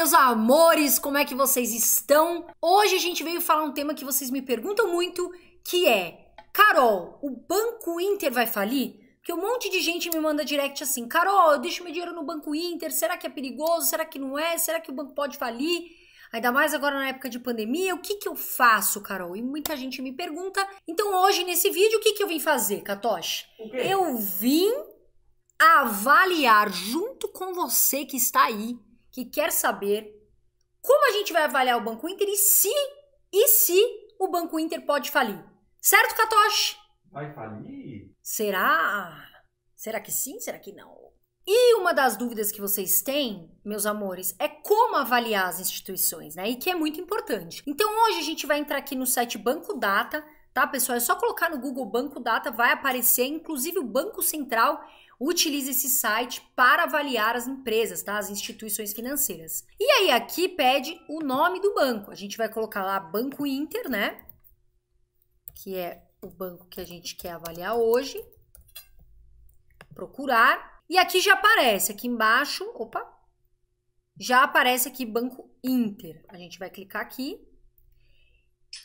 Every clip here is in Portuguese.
meus amores, como é que vocês estão? Hoje a gente veio falar um tema que vocês me perguntam muito, que é: Carol, o Banco Inter vai falir? Porque um monte de gente me manda direct assim: Carol, eu deixo meu dinheiro no Banco Inter, será que é perigoso? Será que não é? Será que o banco pode falir? Ainda mais agora na época de pandemia, o que, que eu faço, Carol? E muita gente me pergunta. Então, hoje nesse vídeo, o que, que eu vim fazer, Katosh? Eu vim avaliar junto com você que está aí que quer saber como a gente vai avaliar o Banco Inter e se e se o Banco Inter pode falir. Certo, Katoshi? Vai falir? Será? Será que sim? Será que não? E uma das dúvidas que vocês têm, meus amores, é como avaliar as instituições, né? E que é muito importante. Então hoje a gente vai entrar aqui no site Banco Data Tá, pessoal? É só colocar no Google Banco Data, vai aparecer. Inclusive, o Banco Central utiliza esse site para avaliar as empresas, tá? As instituições financeiras. E aí, aqui pede o nome do banco. A gente vai colocar lá Banco Inter, né? Que é o banco que a gente quer avaliar hoje. Procurar. E aqui já aparece, aqui embaixo, opa, já aparece aqui Banco Inter. A gente vai clicar aqui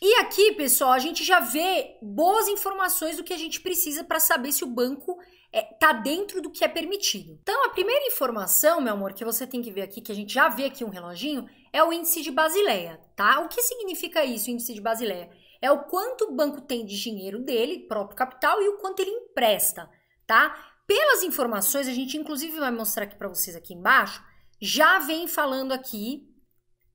e aqui, pessoal, a gente já vê boas informações do que a gente precisa para saber se o banco está é, tá dentro do que é permitido. Então, a primeira informação, meu amor, que você tem que ver aqui, que a gente já vê aqui um reloginho, é o índice de Basileia, tá? O que significa isso, índice de Basileia? É o quanto o banco tem de dinheiro dele, próprio capital, e o quanto ele empresta, tá? Pelas informações, a gente inclusive vai mostrar aqui para vocês aqui embaixo, já vem falando aqui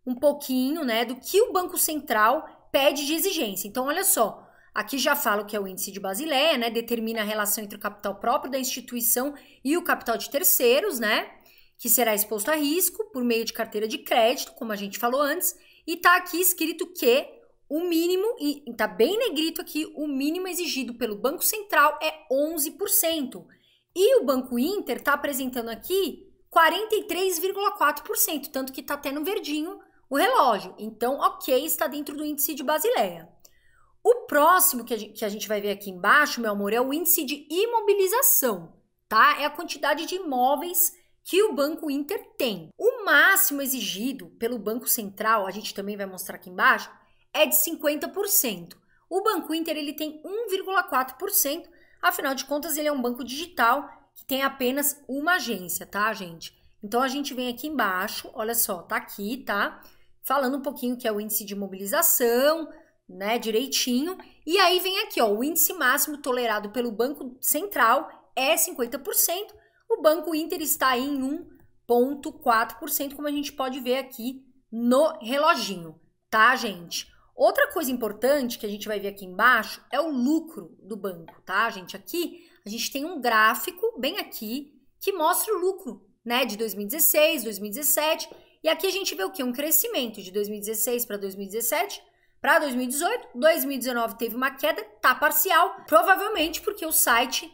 um pouquinho, né, do que o Banco Central pede de exigência. Então, olha só, aqui já falo que é o índice de Basileia, né? Determina a relação entre o capital próprio da instituição e o capital de terceiros, né? Que será exposto a risco por meio de carteira de crédito, como a gente falou antes, e tá aqui escrito que o mínimo, e tá bem negrito aqui, o mínimo exigido pelo Banco Central é 11%. E o Banco Inter tá apresentando aqui 43,4%, tanto que tá até no verdinho o relógio. Então, ok, está dentro do índice de Basileia. O próximo que a, gente, vai ver aqui embaixo, meu amor, é o índice de imobilização, tá? É a quantidade de imóveis que o Banco Inter tem. O máximo exigido pelo Banco Central, a gente também vai mostrar aqui embaixo, é de 50%. O Banco Inter ele tem 1,4%, afinal de contas ele é um banco digital que tem apenas uma agência, tá, gente? Então a gente vem aqui embaixo, olha só, tá aqui, tá? falando um pouquinho que é o índice de mobilização, né, direitinho. E aí vem aqui, ó, o índice máximo tolerado pelo Banco Central é 50%. O Banco Inter está em 1.4%, como a gente pode ver aqui no reloginho, tá, gente? Outra coisa importante que a gente vai ver aqui embaixo é o lucro do banco, tá, gente? Aqui a gente tem um gráfico bem aqui que mostra o lucro, né, de 2016, 2017 e aqui a gente vê o quê? Um crescimento de 2016 para 2017, para 2018, 2019 teve uma queda, tá parcial, provavelmente porque o site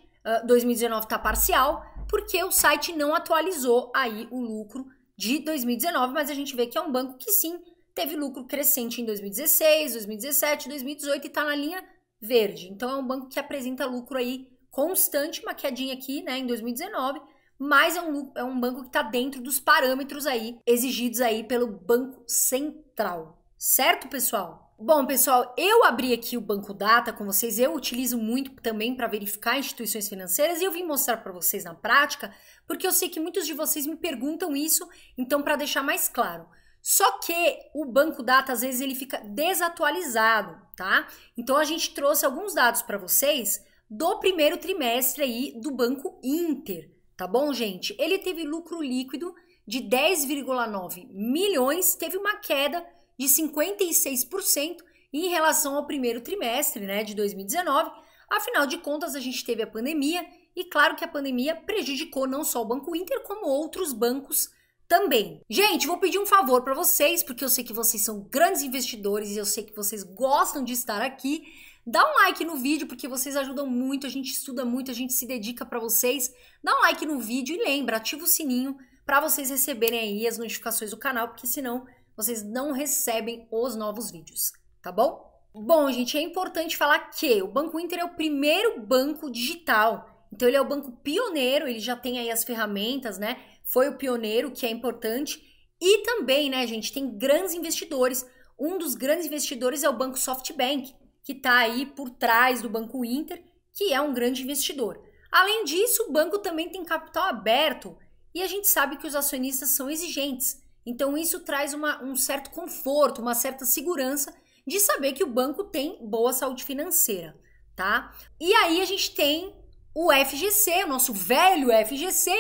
uh, 2019 tá parcial, porque o site não atualizou aí o lucro de 2019, mas a gente vê que é um banco que sim teve lucro crescente em 2016, 2017, 2018 e está na linha verde. Então é um banco que apresenta lucro aí constante, uma quedinha aqui, né, em 2019 mas é um, é um banco que está dentro dos parâmetros aí exigidos aí pelo Banco Central. Certo, pessoal? Bom, pessoal, eu abri aqui o Banco Data com vocês. Eu utilizo muito também para verificar instituições financeiras e eu vim mostrar para vocês na prática, porque eu sei que muitos de vocês me perguntam isso, então para deixar mais claro. Só que o Banco Data às vezes ele fica desatualizado, tá? Então a gente trouxe alguns dados para vocês do primeiro trimestre aí do Banco Inter. Tá bom, gente? Ele teve lucro líquido de 10,9 milhões, teve uma queda de 56% em relação ao primeiro trimestre né, de 2019. Afinal de contas, a gente teve a pandemia e, claro, que a pandemia prejudicou não só o Banco Inter, como outros bancos também. Gente, vou pedir um favor para vocês, porque eu sei que vocês são grandes investidores e eu sei que vocês gostam de estar aqui. Dá um like no vídeo porque vocês ajudam muito, a gente estuda muito, a gente se dedica para vocês. Dá um like no vídeo e lembra, ativa o sininho para vocês receberem aí as notificações do canal, porque senão vocês não recebem os novos vídeos, tá bom? Bom, gente, é importante falar que o Banco Inter é o primeiro banco digital. Então ele é o banco pioneiro, ele já tem aí as ferramentas, né? foi o pioneiro, que é importante. E também, né, gente, tem grandes investidores. Um dos grandes investidores é o banco SoftBank, que está aí por trás do Banco Inter, que é um grande investidor. Além disso, o banco também tem capital aberto e a gente sabe que os acionistas são exigentes. Então, isso traz uma, um certo conforto, uma certa segurança de saber que o banco tem boa saúde financeira, tá? E aí a gente tem o FGC, o nosso velho FGC,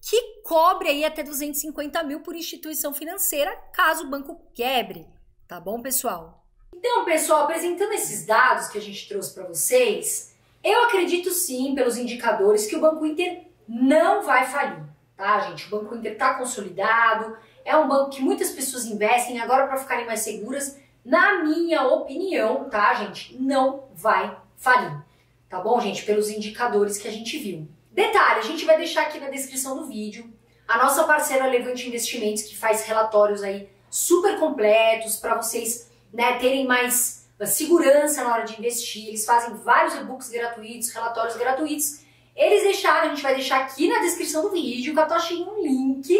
que cobre aí até 250 mil por instituição financeira, caso o banco quebre. Tá bom, pessoal? Então, pessoal, apresentando esses dados que a gente trouxe para vocês, eu acredito sim, pelos indicadores, que o Banco Inter não vai falir, tá, gente? O Banco Inter está consolidado, é um banco que muitas pessoas investem agora para ficarem mais seguras. Na minha opinião, tá, gente? Não vai falir, tá bom, gente? Pelos indicadores que a gente viu. Detalhe, a gente vai deixar aqui na descrição do vídeo a nossa parceira Levante Investimentos que faz relatórios aí super completos para vocês né, terem mais ah, segurança na hora de investir. Eles fazem vários e-books gratuitos, relatórios gratuitos. Eles deixaram, a gente vai deixar aqui na descrição do vídeo, que eu tô achando um link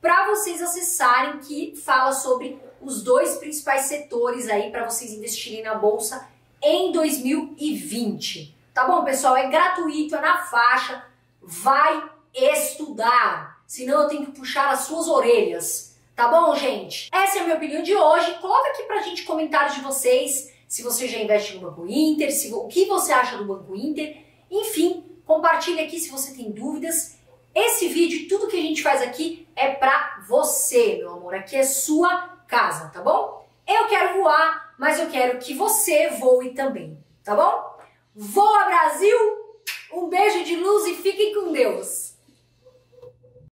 para vocês acessarem que fala sobre os dois principais setores aí para vocês investirem na bolsa em 2020. Tá bom, pessoal? É gratuito, é na faixa. Vai estudar. Senão eu tenho que puxar as suas orelhas. Tá bom, gente? Essa é a minha opinião de hoje. Coloca aqui pra gente comentários de vocês. Se você já investe no Banco Inter, se, o que você acha do Banco Inter. Enfim, compartilha aqui se você tem dúvidas. Esse vídeo, tudo que a gente faz aqui é pra você, meu amor. Aqui é sua casa, tá bom? Eu quero voar, mas eu quero que você voe também, tá bom? Voa Brasil! Um beijo de luz e fiquem com Deus!